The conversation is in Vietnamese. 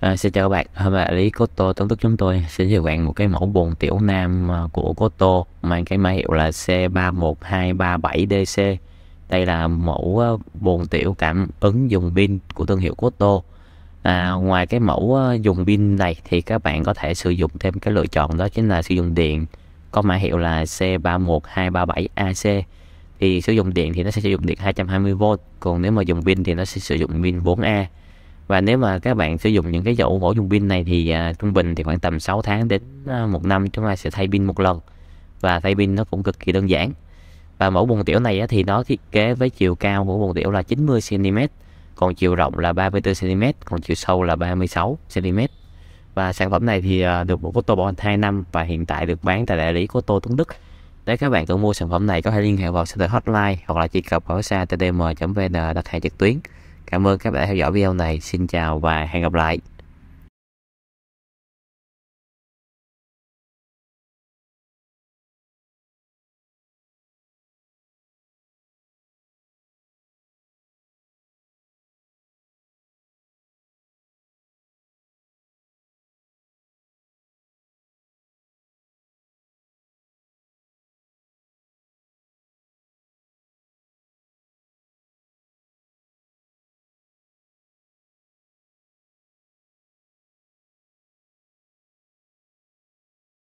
À, xin chào các bạn, hôm nay lý Koto tấn tức chúng tôi sẽ giới thiệu bạn một cái mẫu bồn tiểu nam à, của Koto mang cái mã hiệu là C31237DC. Đây là mẫu à, bồn tiểu cảm ứng dùng pin của thương hiệu Koto. À, ngoài cái mẫu à, dùng pin này thì các bạn có thể sử dụng thêm cái lựa chọn đó chính là sử dụng điện có mã hiệu là C31237AC. Thì sử dụng điện thì nó sẽ sử dụng điện 220V, còn nếu mà dùng pin thì nó sẽ sử dụng pin 4A và nếu mà các bạn sử dụng những cái dầu ổ dùng pin này thì à, trung bình thì khoảng tầm 6 tháng đến à, một năm chúng ta sẽ thay pin một lần và thay pin nó cũng cực kỳ đơn giản và mẫu bồn tiểu này thì nó thiết kế với chiều cao của bồn tiểu là 90 cm còn chiều rộng là 34 cm còn chiều sâu là 36 cm và sản phẩm này thì à, được bộ Coto bảo hành 2 năm và hiện tại được bán tại đại lý của Coto Tuấn Đức nếu các bạn cần mua sản phẩm này có thể liên hệ vào center hotline hoặc là truy cập vào xa tdm.vn đặt hàng trực tuyến Cảm ơn các bạn đã theo dõi video này. Xin chào và hẹn gặp lại.